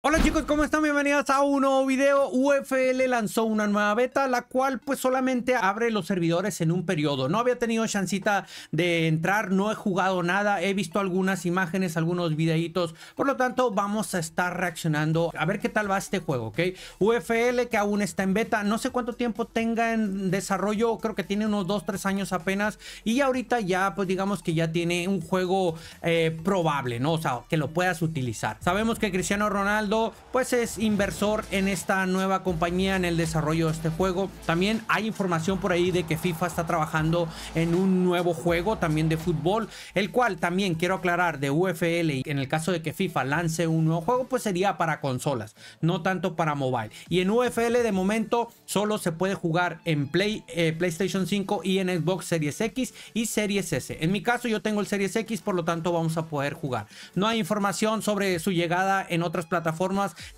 Hola chicos, ¿cómo están? Bienvenidos a un nuevo video. UFL lanzó una nueva beta, la cual pues solamente abre los servidores en un periodo. No había tenido chancita de entrar, no he jugado nada, he visto algunas imágenes, algunos videitos. Por lo tanto, vamos a estar reaccionando a ver qué tal va este juego, ¿ok? UFL que aún está en beta, no sé cuánto tiempo tenga en desarrollo, creo que tiene unos 2-3 años apenas. Y ahorita ya pues digamos que ya tiene un juego eh, probable, ¿no? O sea, que lo puedas utilizar. Sabemos que Cristiano Ronaldo pues es inversor en esta nueva compañía en el desarrollo de este juego. También hay información por ahí de que FIFA está trabajando en un nuevo juego también de fútbol, el cual también quiero aclarar de UFL y en el caso de que FIFA lance un nuevo juego pues sería para consolas, no tanto para mobile. Y en UFL de momento solo se puede jugar en Play, eh, PlayStation 5 y en Xbox Series X y Series S. En mi caso yo tengo el Series X, por lo tanto vamos a poder jugar. No hay información sobre su llegada en otras plataformas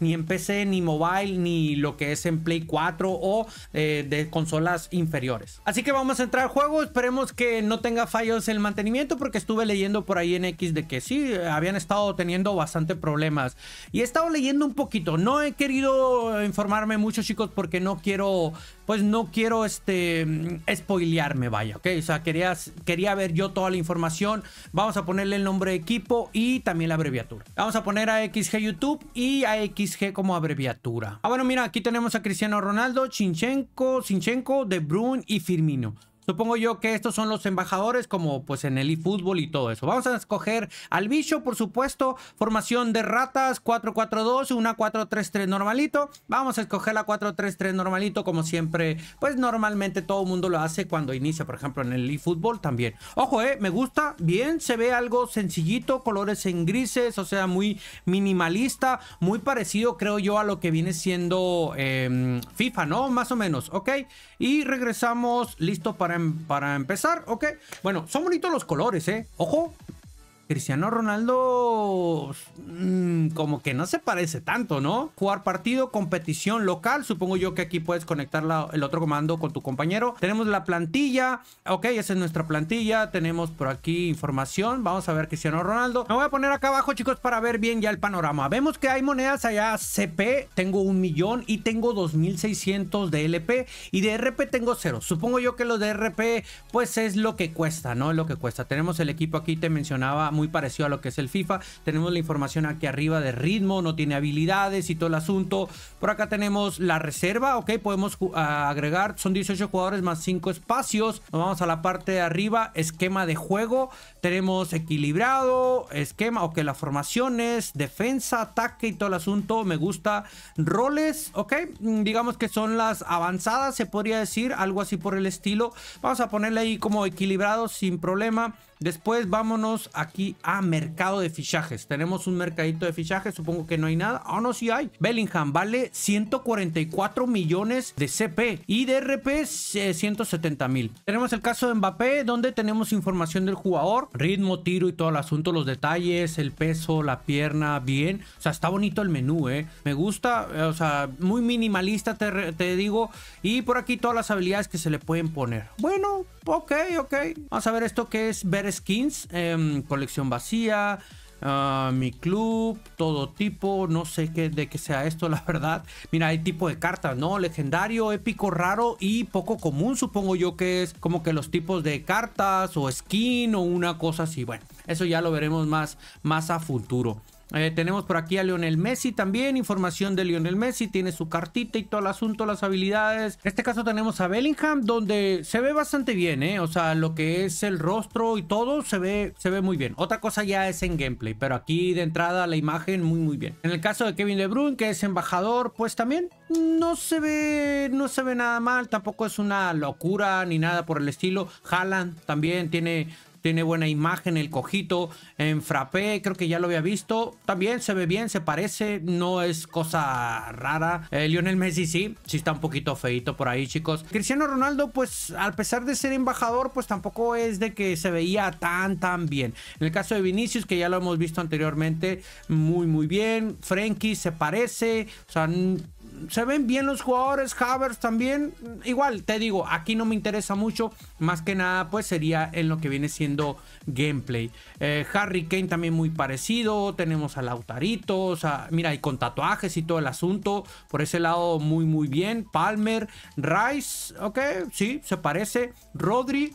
ni en PC, ni mobile, ni lo que es en Play 4 o eh, de consolas inferiores. Así que vamos a entrar al juego, esperemos que no tenga fallos el mantenimiento porque estuve leyendo por ahí en X de que sí, habían estado teniendo bastante problemas. Y he estado leyendo un poquito, no he querido informarme mucho chicos porque no quiero pues no quiero este mm, spoilearme, vaya, ¿ok? O sea, quería, ver yo toda la información. Vamos a ponerle el nombre de equipo y también la abreviatura. Vamos a poner a XG YouTube y a XG como abreviatura. Ah, bueno, mira, aquí tenemos a Cristiano Ronaldo, Chinchenko, Sinchenko, De Bruyne y Firmino. Supongo yo que estos son los embajadores como pues en el eFootball y todo eso. Vamos a escoger al bicho, por supuesto, formación de ratas 4-4-2, una 4-3-3 normalito. Vamos a escoger la 4-3-3 normalito como siempre, pues normalmente todo el mundo lo hace cuando inicia, por ejemplo, en el eFootball también. Ojo, eh, me gusta, bien, se ve algo sencillito, colores en grises, o sea, muy minimalista, muy parecido creo yo a lo que viene siendo em, FIFA, ¿no? Más o menos, ¿ok? Y regresamos listo para Em-, para, empezar, ok. Bueno, son bonitos los colores, ¿eh? Ojo, Cristiano Ronaldo mm, como que no se parece tanto, ¿no? Jugar partido, competición local, supongo yo que aquí puedes conectar el otro comando con tu compañero. Tenemos la plantilla, ok, esa es nuestra plantilla, tenemos por aquí información, vamos a ver Cristiano Ronaldo. Me voy a poner acá abajo chicos para ver bien ya el panorama. Vemos que hay monedas allá CP, tengo un millón y tengo 2600 de LP y de RP tengo cero. Supongo yo que los de RP pues es lo que cuesta, ¿no? Lo que cuesta. Tenemos el equipo aquí, te mencionaba muy parecido a lo que es el FIFA. Tenemos la información aquí arriba de ritmo, no tiene habilidades y todo el asunto. Por acá tenemos la reserva, ok, podemos agregar, son 18 jugadores más 5 espacios. Nos vamos a la parte de arriba, esquema de juego tenemos equilibrado, esquema, o ok, formación es defensa, ataque y todo el asunto, me gusta, roles, ok, mm, digamos que son las avanzadas, se podría decir, algo así por el estilo, vamos a ponerle ahí como equilibrado sin problema, después vámonos aquí a mercado de fichajes, tenemos un mercadito de fichajes, supongo que no hay nada, ah, no, sí hay, Bellingham vale 144 millones de CP y de RP, 170 eh, mil, tenemos el caso de Mbappé, donde tenemos información del jugador, ritmo, tiro y todo el asunto, los detalles, el peso, la pierna, bien. O sea, está bonito el menú, ¿eh? Me gusta, eh, o sea, muy minimalista, te, digo. Y por aquí todas las habilidades que se le pueden poner. Bueno, ok, ok. Vamos a ver esto que es ver skins, em, colección vacía, mi club, todo tipo, no sé qué, de qué sea esto, la verdad. Mira, hay tipo de cartas, ¿no? Legendario, épico, raro y poco común, supongo yo que es como que los tipos de cartas o skin o una cosa así. Bueno, eso ya lo veremos más, más a futuro. Eh, tenemos por aquí a Lionel Messi también, información de Lionel Messi, tiene su cartita y todo el asunto, las habilidades. En este caso tenemos a Bellingham, donde se ve bastante bien, ¿eh? O sea, lo que es el rostro y todo se ve, se ve muy bien. Otra cosa ya es en gameplay, pero aquí de entrada la imagen muy, muy bien. En el caso de Kevin De Bruyne, que es embajador, pues también no se ve, no se ve nada mal, tampoco es una locura ni nada por el estilo. Haaland también tiene tiene buena imagen el cojito. En frappé, creo que ya lo había visto. También se ve bien, se parece, no es cosa rara. Eh, Lionel Messi sí, sí está un poquito feito por ahí, chicos. Cristiano Ronaldo, pues a pesar de ser embajador, pues tampoco es de que se veía tan, tan bien. En el caso de Vinicius, que ya lo hemos visto anteriormente, muy, muy bien. Frenkie se parece, o sea, se ven bien los jugadores, Havers también. Igual, te digo, aquí no me interesa mucho. Más que nada, pues sería en lo que viene siendo gameplay. Eh, Harry Kane también muy parecido. Tenemos a Lautarito. O sea, mira, y con tatuajes y todo el asunto. Por ese lado, muy, muy bien. Palmer, Rice, ok, sí, se parece. Rodri,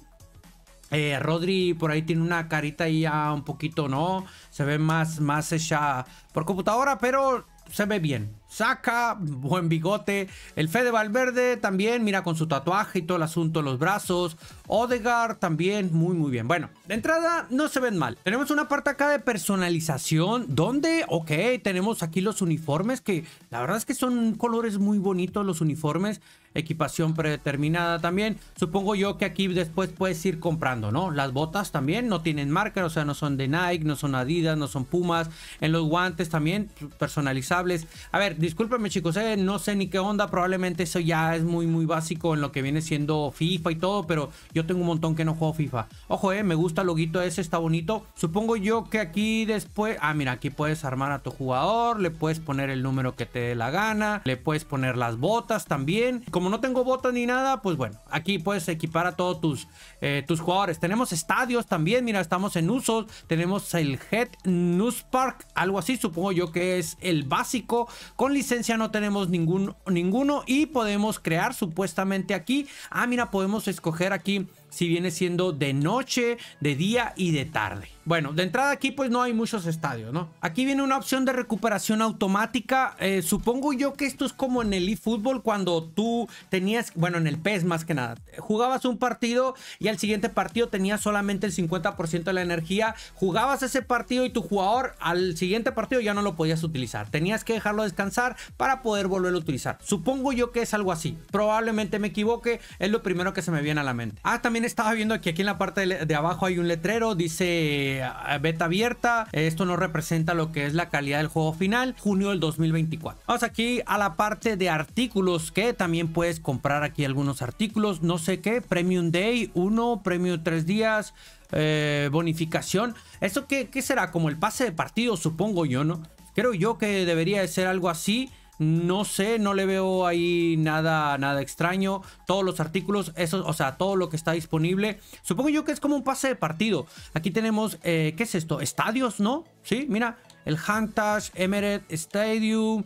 eh, Rodri por ahí tiene una carita ahí ya un poquito, ¿no? Se ve más, más hecha por computadora, pero se ve bien saca, buen bigote. El Fede Valverde también, mira, con su tatuaje y todo el asunto los brazos. Odegar también, muy, muy bien. Bueno, de entrada no se ven mal. Tenemos una parte acá de personalización, donde, ok, tenemos aquí los uniformes, que la verdad es que son colores muy bonitos los uniformes equipación predeterminada también. Supongo yo que aquí después puedes ir comprando, ¿no? Las botas también no tienen marca, o sea, no son de Nike, no son Adidas, no son Pumas. En los guantes también personalizables. A ver, discúlpeme chicos, ¿eh? no sé ni qué onda, probablemente eso ya es muy, muy básico en lo que viene siendo FIFA y todo, pero yo tengo un montón que no juego FIFA. Ojo, eh, me gusta el loguito ese, está bonito. Supongo yo que aquí después, ah, mira, aquí puedes armar a tu jugador, le puedes poner el número que te dé la gana, le puedes poner las botas también. Como no tengo botas ni nada, pues bueno, aquí puedes equipar a todos tus, eh, tus jugadores. Tenemos estadios también, mira, estamos en usos. Tenemos el Head News Park, algo así, supongo yo que es el básico. Con licencia no tenemos ninguno y podemos crear supuestamente aquí. Ah, mira, podemos escoger aquí si viene siendo de noche, de día y de tarde. Bueno, de entrada aquí pues no hay muchos estadios, ¿no? Aquí viene una opción de recuperación automática. Eh, supongo yo que esto es como en el eFootball cuando tú tenías, bueno, en el PES más que nada, jugabas un partido y al siguiente partido tenías solamente el 50% de la energía, jugabas ese partido y tu jugador al siguiente partido ya no lo podías utilizar. Tenías que dejarlo descansar para poder volverlo a utilizar. Supongo yo que es algo así. Probablemente me equivoque, es lo primero que se me viene a la mente. Ah, también estaba viendo que aquí en la parte de, abajo hay un letrero, dice eh, beta abierta, esto no representa lo que es la calidad del juego final, junio del 2024. Vamos aquí a la parte de artículos que también puedes comprar aquí algunos artículos, no sé qué, Premium Day 1, Premium 3 días, eh, bonificación. ¿Esto qué, qué será? Como el pase de partido, supongo yo, ¿no? Creo yo que debería de ser algo así. No sé, no le veo ahí nada, nada extraño. Todos los artículos, eso, o sea, todo lo que está disponible. Supongo yo que es como un pase de partido. Aquí tenemos, eh, ¿qué es esto? Estadios, ¿no? Sí, mira, el Hantash Emirates Stadium,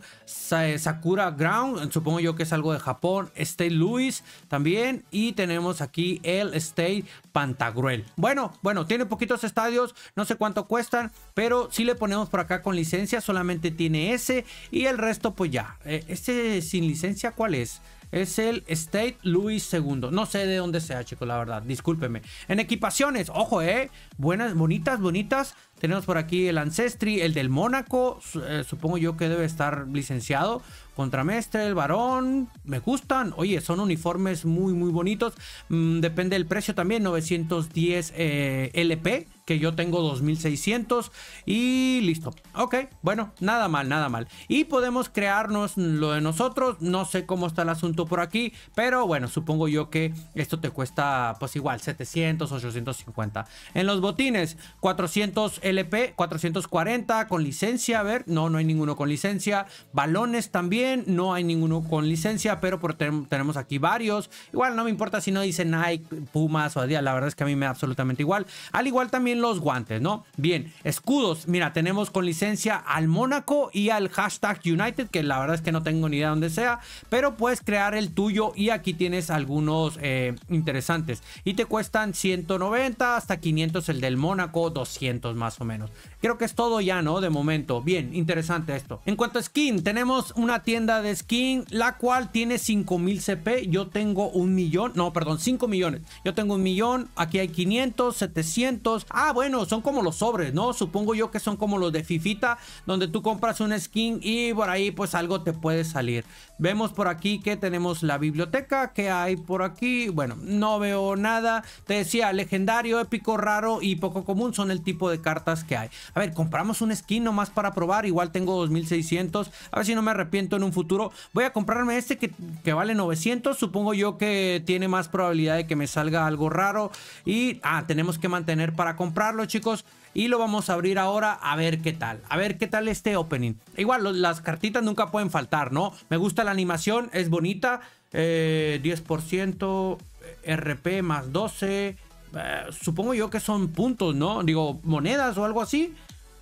eh, Sakura Ground, supongo yo que es algo de Japón, State Louis también, y tenemos aquí el State Pantagruel. Bueno, bueno, tiene poquitos estadios, no sé cuánto cuestan, pero si le ponemos por acá con licencia, solamente tiene ese, y el resto pues ya. Este sin licencia, ¿cuál es? es el State Louis II. No sé de dónde sea, chicos, la verdad. Discúlpeme. En equipaciones, ojo, eh. Buenas, bonitas, bonitas. Tenemos por aquí el Ancestry, el del Mónaco, eh, supongo yo que debe estar licenciado. Contramestre, el varón, me gustan. Oye, son uniformes muy, muy bonitos. Mm, depende del precio también, 910 eh, LP, que yo tengo 2600 y listo. Ok, bueno, nada mal, nada mal. Y podemos crearnos lo de nosotros. No sé cómo está el asunto por aquí, pero bueno, supongo yo que esto te cuesta pues igual 700, 850. En los botines, 400... LP 440 con licencia, a ver, no, no hay ninguno con licencia. Balones también, no hay ninguno con licencia, pero por tenemos aquí varios. Igual no me importa si no dice Nike, Pumas o Adidas, la verdad es que a mí me da absolutamente igual. Al igual también los guantes, ¿no? Bien, escudos, mira, tenemos con licencia al Mónaco y al hashtag United, que la verdad es que no tengo ni idea dónde sea, pero puedes crear el tuyo y aquí tienes algunos eh, interesantes. Y te cuestan 190 hasta 500 el del Mónaco, 200 más menos. Creo que es todo ya, ¿no? De momento. Bien, interesante esto. En cuanto a skin, tenemos una tienda de skin, la cual tiene 5000 CP. Yo tengo un millón, no, perdón, 5 millones. Yo tengo un millón, aquí hay 500, 700. Ah, bueno, son como los sobres, ¿no? Supongo yo que son como los de Fifita, donde tú compras un skin y por ahí pues algo te puede salir. Vemos por aquí que tenemos la biblioteca, que hay por aquí. Bueno, no veo nada. Te decía, legendario, épico, raro y poco común son el tipo de cartas que hay. A ver, compramos un skin nomás para probar. Igual tengo 2600. A ver si no me arrepiento en un futuro. Voy a comprarme este que, que vale 900. Supongo yo que tiene más probabilidad de que me salga algo raro. Y, ah, tenemos que mantener para comprarlo, chicos. Y lo vamos a abrir ahora a ver qué tal. A ver qué tal este opening. Igual, las cartitas nunca pueden faltar, ¿no? Me gusta la animación, es bonita. 10% eh, RP más 12. Eh, supongo yo que son puntos, ¿no? Digo, monedas o algo así.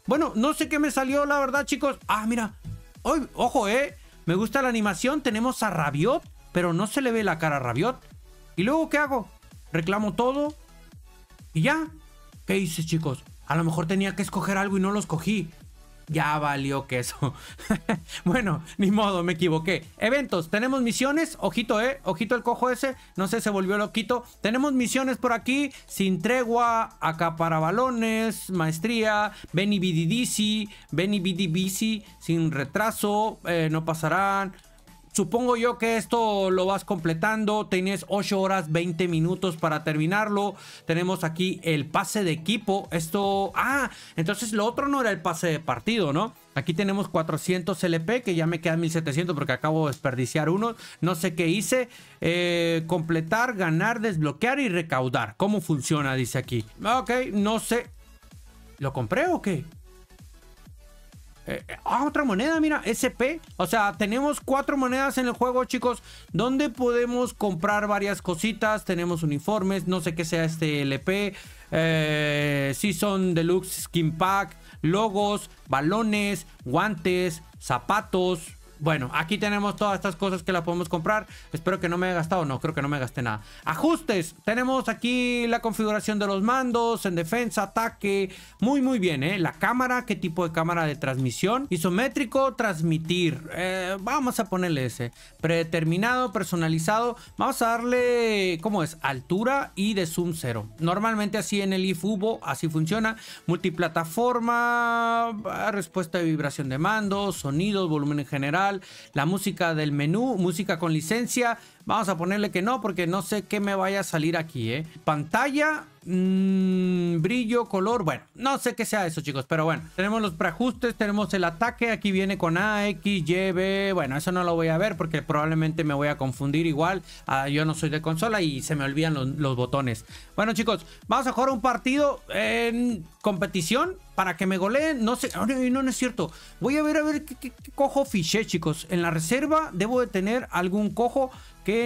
Bueno, no sé qué me salió, la verdad, chicos. Ah, mira. ojo, eh. Me gusta la animación. Tenemos a Rabiot, pero no se le ve la cara a Rabiot. ¿Y luego qué hago? Reclamo todo. Y ya. ¿Qué hice, chicos? A lo mejor tenía que escoger algo y no lo escogí ya valió queso. bueno, ni modo, me equivoqué. Eventos, tenemos misiones. Ojito, eh. Ojito el cojo ese. No sé, se volvió loquito. Tenemos misiones por aquí. Sin tregua, acá para balones, maestría, Ven Bididici, Beni Bidibici, sin retraso, eh, no pasarán. Supongo yo que esto lo vas completando. Tienes 8 horas 20 minutos para terminarlo. Tenemos aquí el pase de equipo. Esto... Ah, entonces lo otro no era el pase de partido, ¿no? Aquí tenemos 400 LP, que ya me quedan 1700 porque acabo de desperdiciar uno. No sé qué hice. Eh, completar, ganar, desbloquear y recaudar. ¿Cómo funciona? Dice aquí. Ok, no sé. ¿Lo compré o qué? Eh, ah, otra moneda, mira, SP. O sea, tenemos cuatro monedas en el juego, chicos, donde podemos comprar varias cositas. Tenemos uniformes, no sé qué sea este LP. Eh, son Deluxe Skin Pack, logos, balones, guantes, zapatos, bueno, aquí tenemos todas estas cosas que las podemos comprar. Espero que no me haya gastado. No, creo que no me gasté nada. Ajustes. Tenemos aquí la configuración de los mandos en defensa, ataque. Muy, muy bien, ¿eh? La cámara, qué tipo de cámara de transmisión. Isométrico, transmitir. Eh, vamos a ponerle ese. Predeterminado, personalizado. Vamos a darle, ¿cómo es? Altura y de zoom cero Normalmente así en el IFUBO, así funciona. Multiplataforma, respuesta de vibración de mandos, sonidos, volumen en general la música del menú, música con licencia, Vamos a ponerle que no porque no sé qué me vaya a salir aquí, ¿eh? Pantalla, mm, brillo, color, bueno, no sé qué sea eso, chicos, pero bueno. Tenemos los preajustes, tenemos el ataque, aquí viene con A, X, Y, B, bueno, eso no lo voy a ver porque probablemente me voy a confundir igual. Ah, yo no soy de consola y se me olvidan los, botones. Bueno, chicos, vamos a jugar un partido en competición para que me goleen. No sé, no, no, es cierto. Voy a ver a ver qué cojo fiché, chicos. En la reserva debo de tener algún cojo.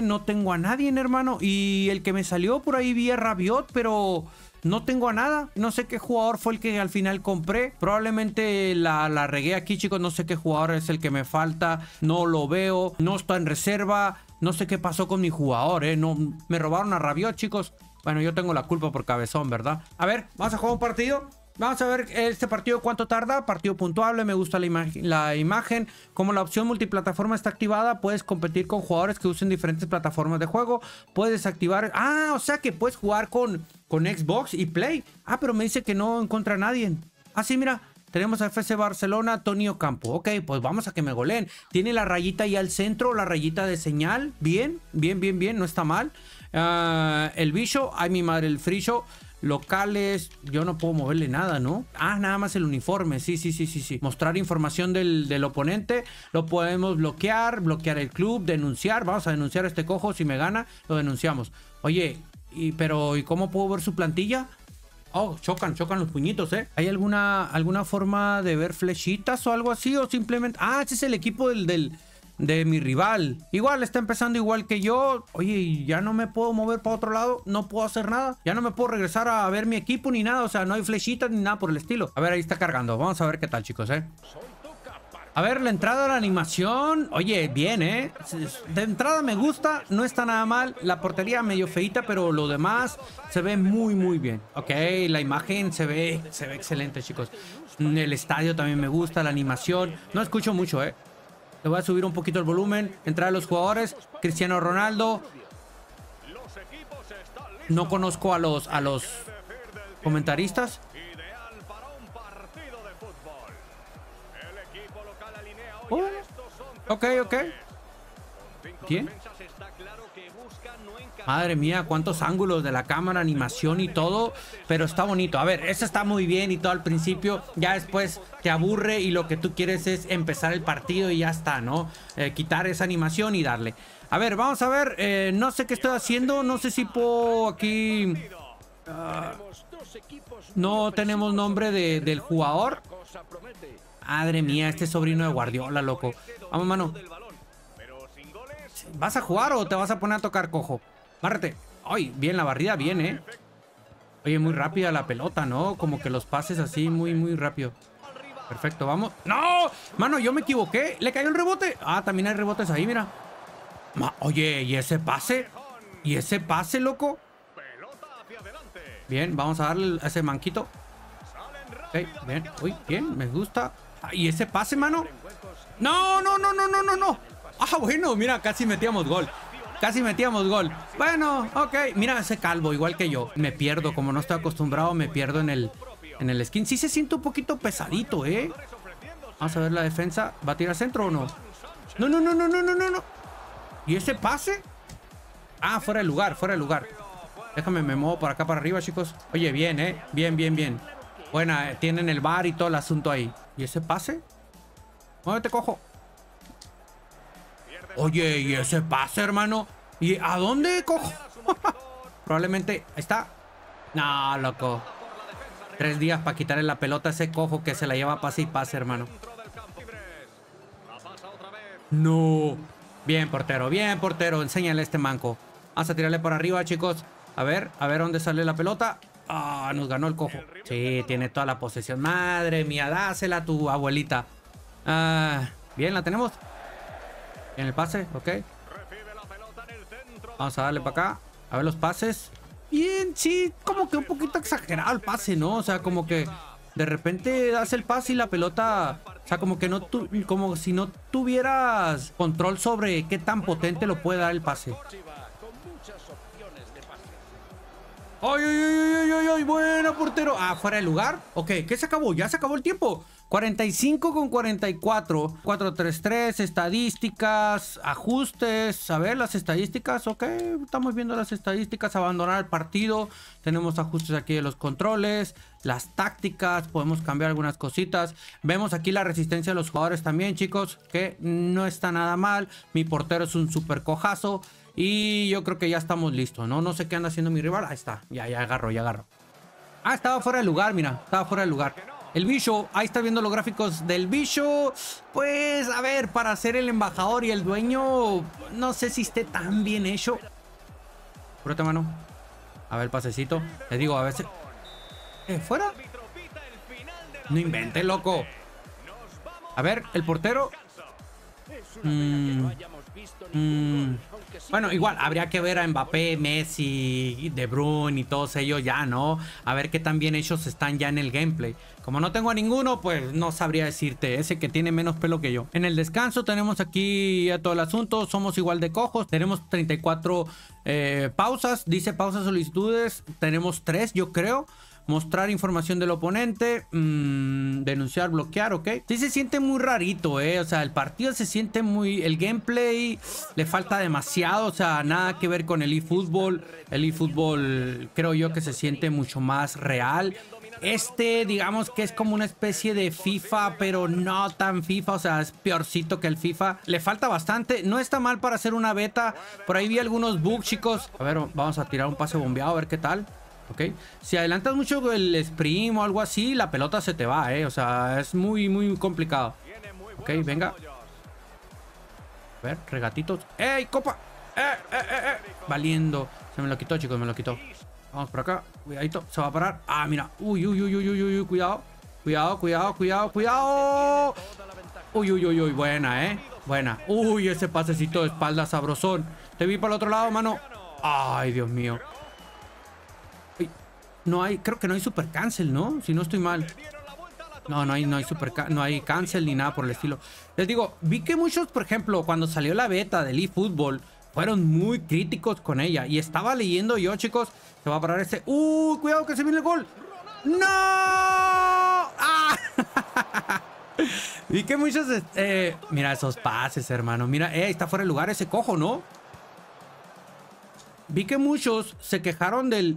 No tengo a nadie, hermano. Y el que me salió por ahí vi a Rabiot, pero no tengo a nada. No sé qué jugador fue el que al final compré. Probablemente la, la, regué aquí, chicos. No sé qué jugador es el que me falta. No lo veo. No está en reserva. No sé qué pasó con mi jugador, ¿eh? No, me robaron a Rabiot, chicos. Bueno, yo tengo la culpa por cabezón, ¿verdad? A ver, vamos a jugar un partido. Vamos a ver este partido cuánto tarda. Partido puntuable, me gusta la, la, imagen. Como la opción multiplataforma está activada, puedes competir con jugadores que usen diferentes plataformas de juego. Puedes activar Ah, o sea que puedes jugar con, con Xbox y Play. Ah, pero me dice que no encuentra nadie. Ah, sí, mira. Tenemos a FC Barcelona, Tonio Campo. Ok, pues vamos a que me goleen. Tiene la rayita ahí al centro, la rayita de señal. Bien, bien, bien, bien, no está mal. Ah, el bicho, ay mi madre, el friso locales, yo no puedo moverle nada, ¿no? Ah, nada más el uniforme, sí, sí, sí, sí, sí. Mostrar información del, oponente, lo podemos bloquear, bloquear el club, denunciar, vamos a denunciar a este cojo, si me gana, lo denunciamos. Oye, y, pero ¿y cómo puedo ver su plantilla? Oh, chocan, chocan los puñitos, ¿eh? ¿Hay alguna, alguna forma de ver flechitas o algo así? O simplemente... Ah, este es el equipo del de mi rival. Igual está empezando igual que yo. Oye, ya no me puedo mover para otro lado, no puedo hacer nada. Ya no me puedo regresar a ver mi equipo ni nada. O sea, no hay flechitas ni nada por el estilo. A ver, ahí está cargando. Vamos a ver qué tal, chicos, ¿eh? A ver, la entrada, la animación. Oye, bien, ¿eh? De entrada me gusta, no está nada mal. La portería medio feita, pero lo demás se ve muy, muy bien. Ok, la imagen se ve, se ve excelente, chicos. Mm, el estadio también me gusta, la animación. No escucho mucho, ¿eh? Le voy a subir un poquito el volumen. Entrar a los jugadores. Cristiano Ronaldo. No conozco a los, a los comentaristas. Ok, ok. quién Madre mía, cuántos ángulos de la cámara, animación y todo. Pero está bonito. A ver, eso está muy bien y todo al principio. Ya después te aburre y lo que tú quieres es empezar el partido y ya está, ¿no? Eh, quitar esa animación y darle. A ver, vamos a ver. Eh, no sé qué estoy haciendo. No sé si puedo aquí... Ah, no tenemos nombre del jugador. Madre mía, este sobrino de Guardiola, loco. Vamos, mano. ¿Vas a jugar o te vas a poner a tocar cojo? Bárrate. Ay, bien, la barrida bien, ¿eh? Oye, muy rápida la pelota, ¿no? Como que los pases así muy, muy rápido. Perfecto, vamos. ¡No! Mano, yo me equivoqué. Le cayó el rebote. Ah, también hay rebotes ahí, mira. Oye, ¿y ese pase? ¿Y ese pase, loco? Bien, vamos a darle a ese manquito. Ok, bien. Uy, bien, me gusta. Ah, ¿Y ese pase, mano? no, no, no, no, no, no. Ah, bueno, mira, casi metíamos gol. Casi metíamos gol. Bueno, ok. Mira ese calvo, igual que yo. Me pierdo, como no estoy acostumbrado, me pierdo en el, en el skin. Sí se siente un poquito pesadito, ¿eh? Vamos a ver la defensa. ¿Va a tirar centro o no? No, no, no, no, no, no, no. ¿Y ese pase? Ah, fuera de lugar, fuera de lugar. Déjame, me muevo por acá para arriba, chicos. Oye, bien, ¿eh? Bien, bien, bien. Buena, eh, tienen el bar y todo el asunto ahí. ¿Y ese pase? te cojo. Oye, ¿y ese pase, hermano? ¿Y a dónde cojo? Probablemente está. No, loco. Tres días para quitarle la pelota a ese cojo que se la lleva pase y pase, hermano. No. Bien, portero. Bien, portero. Enséñale a este manco. Vamos a tirarle por arriba, chicos. A ver, a ver dónde sale la pelota. Ah, nos ganó el cojo. Sí, tiene toda la posesión. Madre mía, dásela a tu abuelita. Ah, bien, la tenemos. En el pase, ok. Vamos a darle para acá. A ver los pases. Bien, sí, como que un poquito exagerado el pase, ¿no? O sea, como que de repente Das el pase y la pelota... O sea, como que no como si no tuvieras control sobre qué tan potente lo puede dar el pase. ¡Ay, ay, ay, ay, ay! ay! Buena, portero. Ah, fuera de lugar. Ok, ¿qué se acabó? Ya se acabó el tiempo. 45 con 44, 433, estadísticas, ajustes, a ver las estadísticas, ok, estamos viendo las estadísticas, abandonar el partido, tenemos ajustes aquí de los controles, las tácticas, podemos cambiar algunas cositas, vemos aquí la resistencia de los jugadores también chicos, que no está nada mal, mi portero es un super cojazo y yo creo que ya estamos listos, ¿no? No sé qué anda haciendo mi rival, ahí está, ya, ya agarro, ya agarro. Ah, estaba fuera de lugar, mira, estaba fuera de lugar. El bicho, ahí está viendo los gráficos del bicho. Pues a ver, para ser el embajador y el dueño, no sé si esté tan bien hecho. Prueba mano. A ver, el pasecito. Le digo, a veces... ¿Eh, ¿Fuera? No invente, loco. A ver, el portero. Mm. Mm, bueno, igual habría que ver a Mbappé, Messi, De Bruyne y todos ellos ya, ¿no? A ver qué tan bien ellos están ya en el gameplay. Como no tengo a ninguno, pues no sabría decirte. Ese que tiene menos pelo que yo. En el descanso tenemos aquí a todo el asunto. Somos igual de cojos. Tenemos 34 eh, pausas. Dice pausas solicitudes. Tenemos 3, yo creo. Mostrar información del oponente. Mm, denunciar, bloquear, ok. Sí se siente muy rarito, eh. O sea, el partido se siente muy... El gameplay le falta demasiado. O sea, nada que ver con el eFootball. El eFootball creo yo que se siente mucho más real. Este, digamos que es como una especie de FIFA, pero no tan FIFA, o sea, es peorcito que el FIFA. Le falta bastante, no está mal para hacer una beta. Por ahí vi algunos bugs, chicos. A ver, vamos a tirar un pase bombeado, a ver qué tal. Si adelantas mucho el sprint o algo así, la pelota se te va, ¿eh? O sea, es muy, muy complicado. Ok, venga. A ver, regatitos. ¡Ey, copa! ¡Eh, eh, eh, eh! Valiendo. Se me lo quitó, chicos, me lo quitó. Vamos por acá. Cuidadito. Se va a parar. Ah, mira. Uy, uy, uy, uy, uy, cuidado. Cuidado, cuidado, cuidado, cuidado. Uy, uy, uy, uy. Buena, ¿eh? Buena. Uy, ese pasecito de espalda sabrosón. Te vi para el otro lado, mano. Ay, Dios mío. No hay, creo que no hay super cancel, ¿no? Si no estoy mal. No, no hay, no hay super, no hay cancel ni nada por el estilo. Les digo, vi que muchos, por ejemplo, cuando salió la beta del eFootball, fueron muy críticos con ella. Y estaba leyendo yo, chicos, se va a parar este. ¡Uh! Cuidado que se viene el gol. ¡No! ¡Ah! vi que muchos. Eh, mira esos pases, hermano. Mira, eh, está fuera de lugar ese cojo, ¿no? Vi que muchos se quejaron del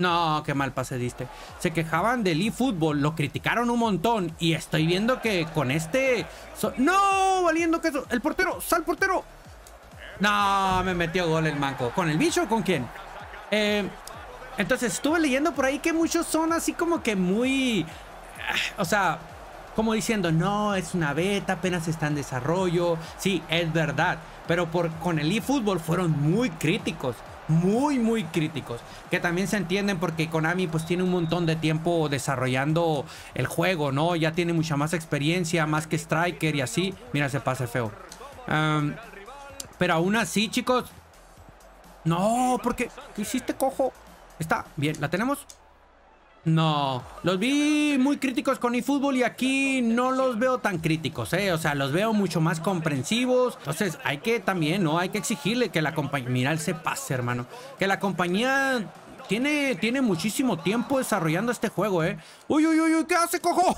no, qué mal pase diste. Se quejaban del eFootball, lo criticaron un montón y estoy viendo que con este... no, valiendo que El portero, sal portero. No, me metió gol el manco. ¿Con el bicho o con quién? Eh, entonces estuve leyendo por ahí que muchos son así como que muy... Eh, o sea, como diciendo, no, es una beta, apenas está en desarrollo. Sí, es verdad. Pero por, con el eFootball fueron muy críticos muy, muy críticos. Que también se entienden porque Konami pues tiene un montón de tiempo desarrollando el juego, ¿no? Ya tiene mucha más experiencia, más que Striker y así. Mira, se pase feo. pero aún así, chicos. No, porque... ¿Qué hiciste, cojo? Está bien, la tenemos. No, los vi muy críticos con eFootball y aquí no los veo tan críticos, ¿eh? O sea, los veo mucho más comprensivos. Entonces, hay que también, ¿no? Hay que exigirle que la compañía... Mira, se pase, hermano. Que la compañía tiene, tiene muchísimo tiempo desarrollando este juego, ¿eh? ¡Uy, uy, uy! uy qué hace, cojo?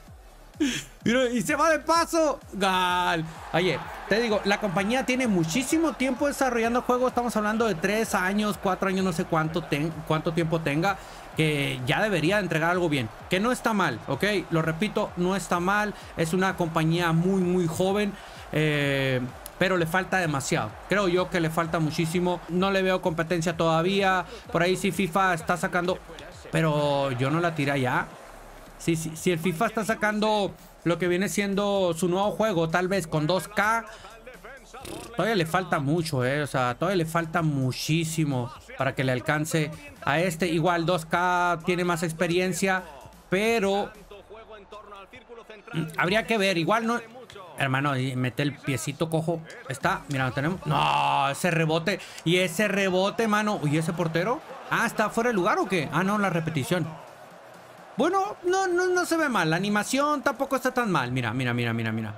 y se va de paso. Gal. Oye, te digo, la compañía tiene muchísimo tiempo desarrollando juegos. Estamos hablando de tres años, cuatro años, no sé cuánto, cuánto tiempo tenga que ya debería entregar algo bien. Que no está mal, ¿ok? Lo repito, no está mal. Es una compañía muy, muy joven. Eh, pero le falta demasiado. Creo yo que le falta muchísimo. No le veo competencia todavía. Por ahí sí FIFA está sacando... Pero yo no la tira ya. Si, si el FIFA está sacando lo que viene siendo su nuevo juego, tal vez con 2K, todavía le falta mucho, ¿eh? O sea, todavía le falta muchísimo para que le alcance a este. Igual 2K tiene más experiencia, pero mm, habría que ver. Igual no, Hermano, mete el piecito cojo. Está, mira, lo tenemos. No, ese rebote. Y ese rebote, mano. y ese portero. Ah, ¿está fuera de lugar o qué? Ah, no, la repetición. Bueno, no, no, no se ve mal. La animación tampoco está tan mal. Mira, mira, mira, mira, mira.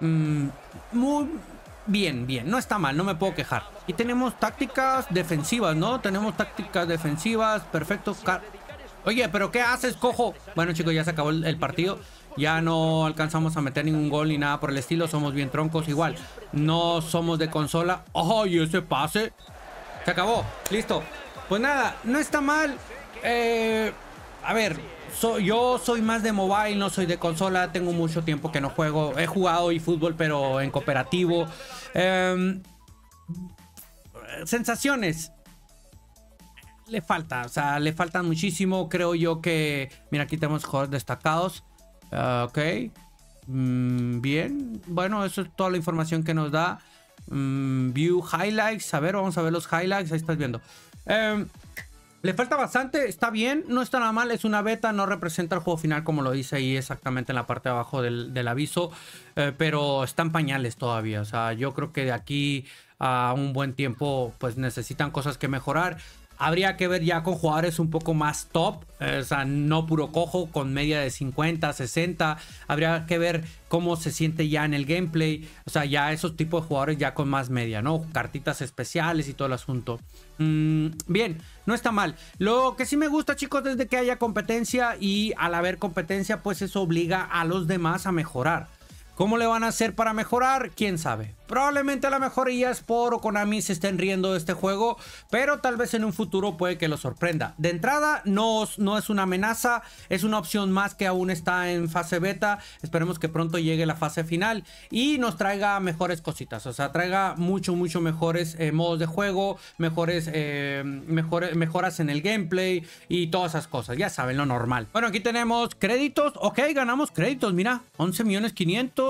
Mm, muy, bien, bien. No está mal, no me puedo quejar. Y tenemos tácticas defensivas, ¿no? Tenemos tácticas defensivas, perfecto. Oye, ¿pero qué haces, cojo? Bueno, chicos, ya se acabó el, partido. Ya no alcanzamos a meter ningún gol ni nada por el estilo. Somos bien troncos igual. No somos de consola. ¡Ay, ese pase! Se acabó. Listo. Pues nada, no está mal. Eh, a ver, yo soy más de mobile, no soy de consola, tengo mucho tiempo que no juego. He jugado y fútbol, pero en cooperativo. Em, sensaciones. Le falta, o sea, le falta muchísimo. Creo yo que. Mira, aquí tenemos jugadores destacados. Ah, ok. Mm, bien. Bueno, eso es toda la información que nos da. Mm, view highlights. A ver, vamos a ver los highlights. Ahí estás viendo. Eh... Le falta bastante, está bien, no está nada mal, es una beta, no representa el juego final como lo dice ahí exactamente en la parte de abajo del, aviso, eh, pero están pañales todavía, o sea, yo creo que de aquí a un buen tiempo pues necesitan cosas que mejorar. Habría que ver ya con jugadores un poco más top, eh, o sea, no puro cojo, con media de 50, 60. Habría que ver cómo se siente ya en el gameplay, o sea, ya esos tipos de jugadores ya con más media, ¿no? Cartitas especiales y todo el asunto. Mm, bien, no está mal. Lo que sí me gusta, chicos, desde que haya competencia y al haber competencia, pues eso obliga a los demás a mejorar. ¿Cómo le van a hacer para mejorar? ¿Quién sabe? Probablemente la mejoría es por o Konami se estén riendo de este juego, pero tal vez en un futuro puede que lo sorprenda. De entrada, no, no es una amenaza, es una opción más que aún está en fase beta. Esperemos que pronto llegue la fase final y nos traiga mejores cositas. O sea, traiga mucho, mucho mejores eh, modos de juego, mejores, eh, mejores, mejoras en el gameplay y todas esas cosas. Ya saben, lo normal. Bueno, aquí tenemos créditos. Ok, ganamos créditos, mira, 11 millones 500.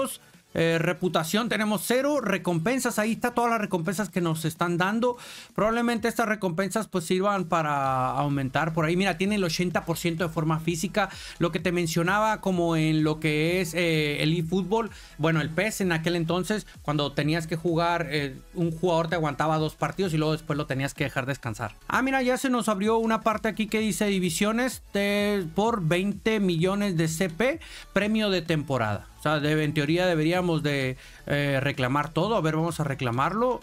Eh, reputación tenemos cero, recompensas, ahí está todas las recompensas que nos están dando. Probablemente estas recompensas pues sirvan para aumentar por ahí. Mira, tiene el 80% de forma física. Lo que te mencionaba como en lo que es eh, el eFootball, bueno, el PES en aquel entonces, cuando tenías que jugar, eh, un jugador te aguantaba dos partidos y luego después lo tenías que dejar descansar. Ah, mira, ya se nos abrió una parte aquí que dice divisiones por 20 millones de CP, premio de temporada. O sea, en teoría deberíamos de eh, reclamar todo. A ver, vamos a reclamarlo.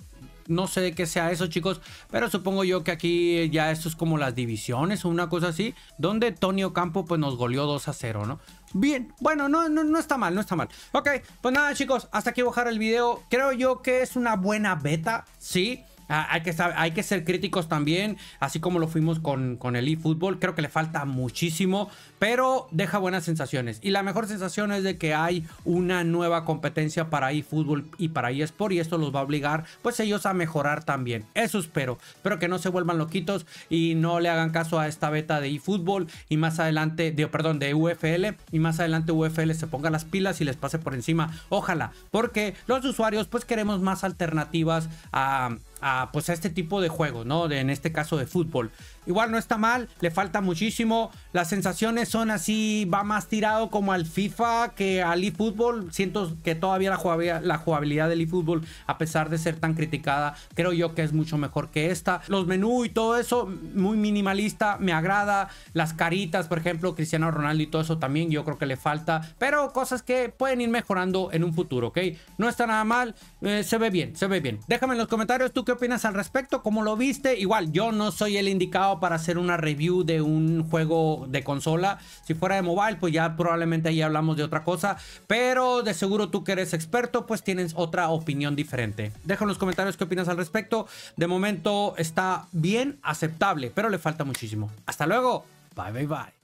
No sé de qué sea eso, chicos, pero supongo yo que aquí eh, ya esto es como las divisiones o una cosa así, donde Tonio Campo pues nos goleó 2 a 0, ¿no? Bien, bueno, no, no, no está mal, no está mal. Ok, pues nada, chicos, hasta aquí bajar el video. Creo yo que es una buena beta, sí. Ah, hay, que hay que ser críticos también, así como lo fuimos con, con el eFootball. Creo que le falta muchísimo, pero deja buenas sensaciones. Y la mejor sensación es de que hay una nueva competencia para eFootball y para eSport y esto los va a obligar pues ellos a mejorar también. Eso espero. Espero que no se vuelvan loquitos y no le hagan caso a esta beta de eFootball y más adelante, perdón, de UFL y más adelante UFL se ponga las pilas y les pase por encima. Ojalá, porque los usuarios pues queremos más alternativas a a, pues a este tipo de juegos, ¿no? De, en este caso de fútbol. Igual no está mal, le falta muchísimo. Las sensaciones son así, va más tirado como al FIFA que al eFootball. Siento que todavía la jugabilidad, del eFootball, a pesar de ser tan criticada, creo yo que es mucho mejor que esta. Los menús y todo eso, muy minimalista, me agrada. Las caritas, por ejemplo, Cristiano Ronaldo y todo eso también, yo creo que le falta. Pero cosas que pueden ir mejorando en un futuro, ¿ok? No está nada mal, eh, se ve bien, se ve bien. Déjame en los comentarios tú qué opinas al respecto, cómo lo viste. Igual, yo no soy el indicado para hacer una review de un juego de consola. Si fuera de mobile, pues ya probablemente ahí hablamos de otra cosa. Pero de seguro tú que eres experto, pues tienes otra opinión diferente. Deja en los comentarios qué opinas al respecto. De momento está bien aceptable, pero le falta muchísimo. Hasta luego. Bye, bye, bye.